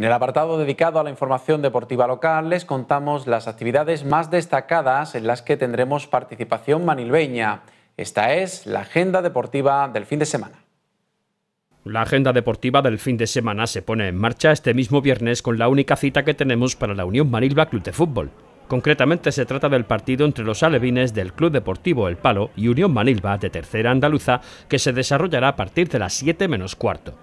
En el apartado dedicado a la información deportiva local les contamos las actividades más destacadas en las que tendremos participación manilbeña. Esta es la agenda deportiva del fin de semana. La agenda deportiva del fin de semana se pone en marcha este mismo viernes con la única cita que tenemos para la Unión Manilva Club de Fútbol. Concretamente se trata del partido entre los alevines del Club Deportivo El Palo y Unión Manilva de Tercera Andaluza que se desarrollará a partir de las 7 menos cuarto.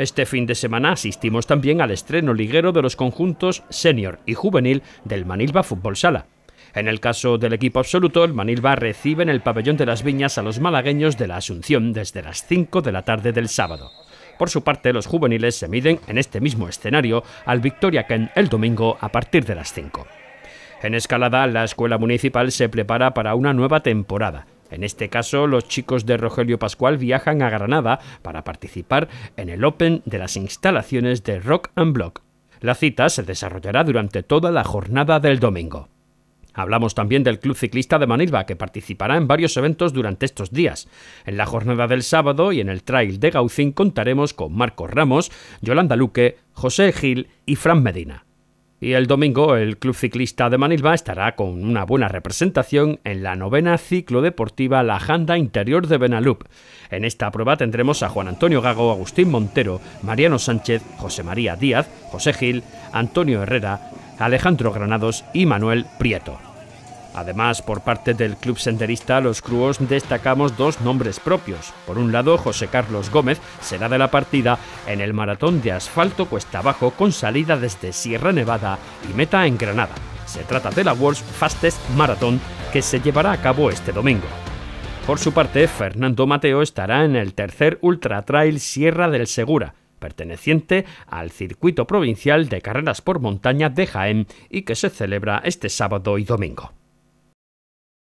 Este fin de semana asistimos también al estreno liguero de los conjuntos senior y juvenil del Manilva Fútbol Sala. En el caso del equipo absoluto, el Manilva recibe en el pabellón de las Viñas a los malagueños de la Asunción desde las 5 de la tarde del sábado. Por su parte, los juveniles se miden en este mismo escenario al Victoria Kent el domingo a partir de las 5. En escalada, la escuela municipal se prepara para una nueva temporada. En este caso, los chicos de Rogelio Pascual viajan a Granada para participar en el Open de las instalaciones de Rock and Block. La cita se desarrollará durante toda la jornada del domingo. Hablamos también del Club Ciclista de Manilva, que participará en varios eventos durante estos días. En la jornada del sábado y en el Trail de Gaucín contaremos con Marcos Ramos, Yolanda Luque, José Gil y Fran Medina. Y el domingo el Club Ciclista de Manilva estará con una buena representación en la novena ciclo deportiva La Janda Interior de Benalup. En esta prueba tendremos a Juan Antonio Gago, Agustín Montero, Mariano Sánchez, José María Díaz, José Gil, Antonio Herrera, Alejandro Granados y Manuel Prieto. Además, por parte del club senderista, los Crúos destacamos dos nombres propios. Por un lado, José Carlos Gómez será de la partida en el maratón de asfalto cuesta abajo con salida desde Sierra Nevada y meta en Granada. Se trata de la World's Fastest Marathon que se llevará a cabo este domingo. Por su parte, Fernando Mateo estará en el tercer Ultra Trail Sierra del Segura, perteneciente al circuito provincial de carreras por montaña de Jaén y que se celebra este sábado y domingo.